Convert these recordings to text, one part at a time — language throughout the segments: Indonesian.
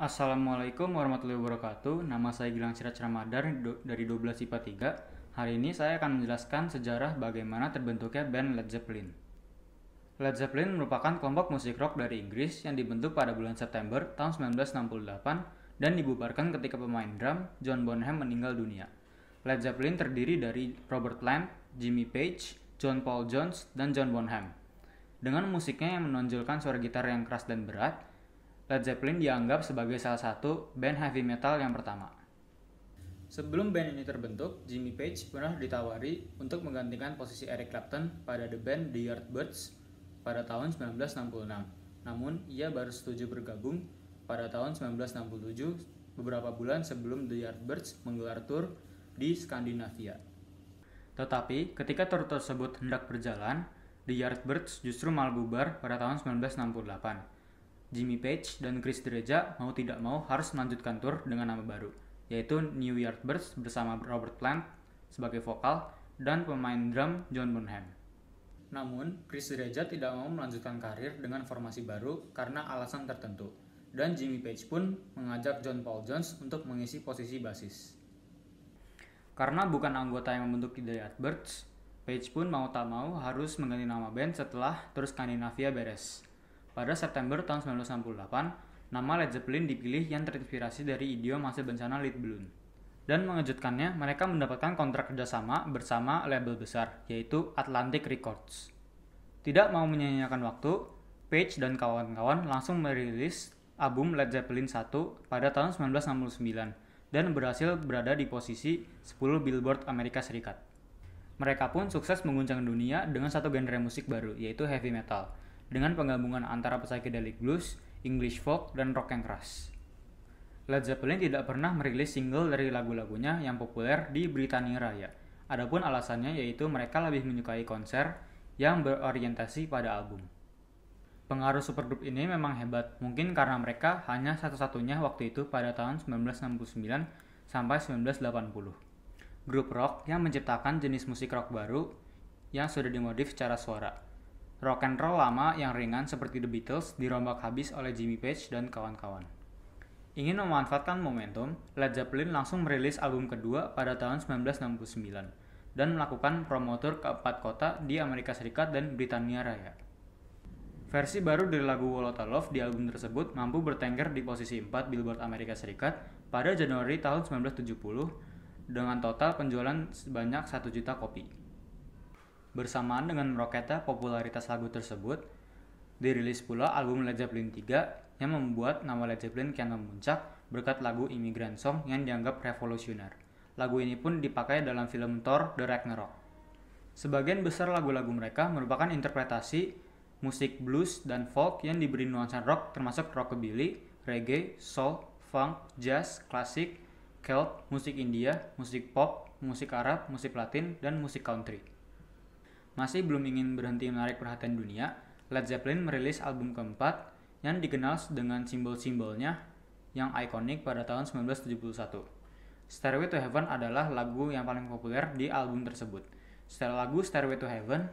Assalamualaikum warahmatullahi wabarakatuh. Nama saya Gilang Sirat Ramadar dari 12 IPA 3. Hari ini saya akan menjelaskan sejarah bagaimana terbentuknya band Led Zeppelin. Led Zeppelin merupakan kelompok musik rock dari Inggris yang dibentuk pada bulan September tahun 1968 dan dibubarkan ketika pemain drum John Bonham meninggal dunia. Led Zeppelin terdiri dari Robert Plant, Jimmy Page, John Paul Jones, dan John Bonham. Dengan musiknya yang menonjolkan suara gitar yang keras dan berat, Led Zeppelin dianggap sebagai salah satu band heavy metal yang pertama. Sebelum band ini terbentuk, Jimmy Page pernah ditawari untuk menggantikan posisi Eric Clapton pada the band The Yardbirds pada tahun 1966. Namun, ia baru setuju bergabung pada tahun 1967 beberapa bulan sebelum The Yardbirds menggelar tur di Skandinavia. Tetapi, ketika tur tersebut hendak berjalan, The Yardbirds justru malah bubar pada tahun 1968 Jimmy Page dan Chris Dereja mau tidak mau harus melanjutkan tour dengan nama baru, yaitu New Yardbirds bersama Robert Plant sebagai vokal dan pemain drum John Bonham. Namun, Chris Dereja tidak mau melanjutkan karir dengan formasi baru karena alasan tertentu, dan Jimmy Page pun mengajak John Paul Jones untuk mengisi posisi basis. Karena bukan anggota yang membentuk The Yardbirds, Page pun mau tak mau harus mengganti nama band setelah terus Skandinavia beres. Pada September tahun 1968, nama Led Zeppelin dipilih yang terinspirasi dari idiom hasil bencana Lead Balloon. Dan mengejutkannya, mereka mendapatkan kontrak kerjasama bersama label besar, yaitu Atlantic Records. Tidak mau menyanyiakan waktu, Page dan kawan-kawan langsung merilis album Led Zeppelin 1 pada tahun 1969 dan berhasil berada di posisi 10 Billboard Amerika Serikat. Mereka pun sukses mengguncang dunia dengan satu genre musik baru, yaitu heavy metal, dengan penggabungan antara psychedelic blues, English folk, dan rock yang keras. Led Zeppelin tidak pernah merilis single dari lagu-lagunya yang populer di Britania Raya. Adapun alasannya yaitu mereka lebih menyukai konser yang berorientasi pada album. Pengaruh supergroup ini memang hebat, mungkin karena mereka hanya satu-satunya waktu itu pada tahun 1969 sampai 1980. Grup rock yang menciptakan jenis musik rock baru yang sudah dimodif secara suara rock and roll lama yang ringan seperti The Beatles dirombak habis oleh Jimmy Page dan kawan-kawan. Ingin memanfaatkan momentum, Led Zeppelin langsung merilis album kedua pada tahun 1969 dan melakukan promotor ke empat kota di Amerika Serikat dan Britania Raya. Versi baru dari lagu Love" di album tersebut mampu bertengger di posisi 4 Billboard Amerika Serikat pada Januari tahun 1970 dengan total penjualan sebanyak 1 juta kopi. Bersamaan dengan meroketnya popularitas lagu tersebut, dirilis pula album Led Zeppelin 3 yang membuat nama Led Zeppelin kian memuncak berkat lagu Immigrant Song yang dianggap revolusioner. Lagu ini pun dipakai dalam film Thor The Ragnarok. Sebagian besar lagu-lagu mereka merupakan interpretasi musik blues dan folk yang diberi nuansa rock termasuk rockabilly, reggae, soul, funk, jazz, klasik, Celt, musik India, musik pop, musik Arab, musik Latin, dan musik country. Masih belum ingin berhenti menarik perhatian dunia, Led Zeppelin merilis album keempat yang dikenal dengan simbol-simbolnya yang ikonik pada tahun 1971. Stairway to Heaven adalah lagu yang paling populer di album tersebut. Setelah lagu Stairway to Heaven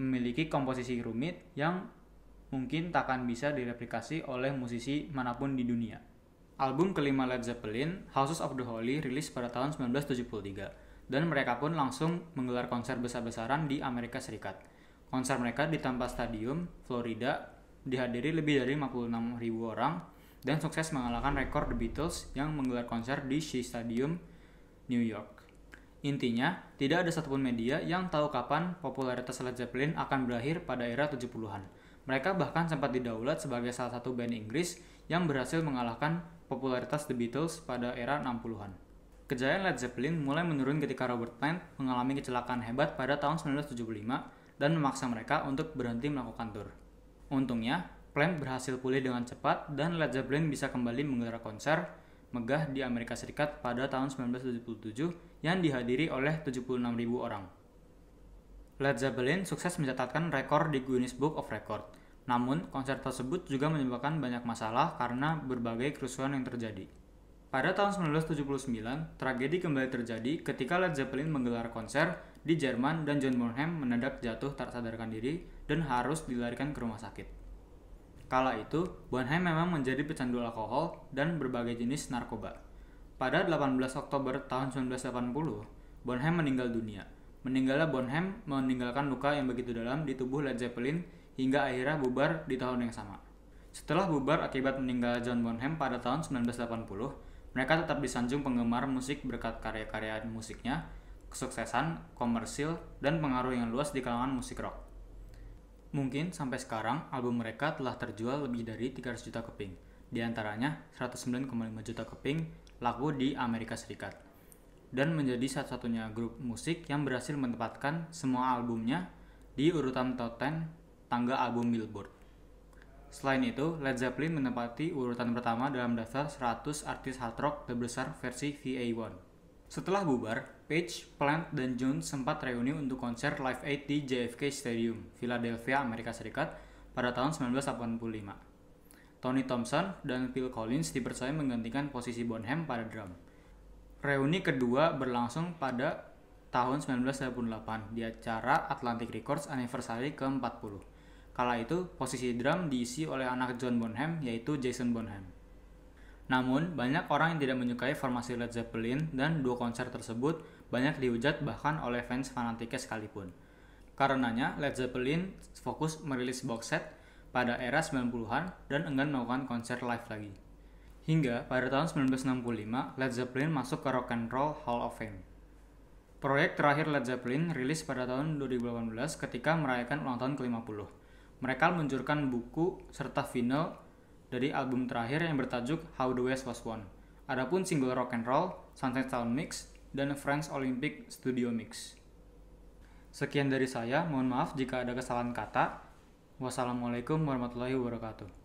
memiliki komposisi rumit yang mungkin takkan bisa direplikasi oleh musisi manapun di dunia. Album kelima Led Zeppelin, Houses of the Holy, rilis pada tahun 1973 dan mereka pun langsung menggelar konser besar-besaran di Amerika Serikat. Konser mereka di Tampa Stadium, Florida, dihadiri lebih dari 56.000 orang dan sukses mengalahkan rekor The Beatles yang menggelar konser di Shea Stadium, New York. Intinya, tidak ada satupun media yang tahu kapan popularitas Led Zeppelin akan berakhir pada era 70-an. Mereka bahkan sempat didaulat sebagai salah satu band Inggris yang berhasil mengalahkan popularitas The Beatles pada era 60-an. Kejayaan Led Zeppelin mulai menurun ketika Robert Plant mengalami kecelakaan hebat pada tahun 1975 dan memaksa mereka untuk berhenti melakukan tur. Untungnya, Plant berhasil pulih dengan cepat dan Led Zeppelin bisa kembali menggelar konser megah di Amerika Serikat pada tahun 1977 yang dihadiri oleh 76.000 orang. Led Zeppelin sukses mencatatkan rekor di Guinness Book of Record. Namun, konser tersebut juga menyebabkan banyak masalah karena berbagai kerusuhan yang terjadi. Pada tahun 1979, tragedi kembali terjadi ketika Led Zeppelin menggelar konser di Jerman dan John Bonham mendadak jatuh tak sadarkan diri dan harus dilarikan ke rumah sakit. Kala itu, Bonham memang menjadi pecandu alkohol dan berbagai jenis narkoba. Pada 18 Oktober tahun 1980, Bonham meninggal dunia. Meninggalnya Bonham meninggalkan luka yang begitu dalam di tubuh Led Zeppelin hingga akhirnya bubar di tahun yang sama. Setelah bubar akibat meninggal John Bonham pada tahun 1980, mereka tetap disanjung penggemar musik berkat karya-karya musiknya, kesuksesan, komersil, dan pengaruh yang luas di kalangan musik rock. Mungkin sampai sekarang album mereka telah terjual lebih dari 300 juta keping, di antaranya 109,5 juta keping laku di Amerika Serikat. Dan menjadi satu-satunya grup musik yang berhasil menempatkan semua albumnya di urutan top 10 tangga album Billboard. Selain itu, Led Zeppelin menempati urutan pertama dalam daftar 100 artis hard rock terbesar versi VA1. Setelah bubar, Page, Plant, dan June sempat reuni untuk konser Live Aid di JFK Stadium, Philadelphia, Amerika Serikat pada tahun 1985. Tony Thompson dan Phil Collins dipercaya menggantikan posisi Bonham pada drum. Reuni kedua berlangsung pada tahun 1988 di acara Atlantic Records Anniversary ke-40. Kala itu, posisi drum diisi oleh anak John Bonham, yaitu Jason Bonham. Namun, banyak orang yang tidak menyukai formasi Led Zeppelin dan dua konser tersebut banyak dihujat bahkan oleh fans fanatiknya sekalipun. Karenanya, Led Zeppelin fokus merilis box set pada era 90-an dan enggan melakukan konser live lagi. Hingga pada tahun 1965, Led Zeppelin masuk ke Rock and Roll Hall of Fame. Proyek terakhir Led Zeppelin rilis pada tahun 2018 ketika merayakan ulang tahun ke-50. Mereka meluncurkan buku serta vinyl dari album terakhir yang bertajuk How the West Was Won. Adapun single Rock and Roll, Sunset Sound Mix, dan Friends Olympic Studio Mix. Sekian dari saya, mohon maaf jika ada kesalahan kata. Wassalamualaikum warahmatullahi wabarakatuh.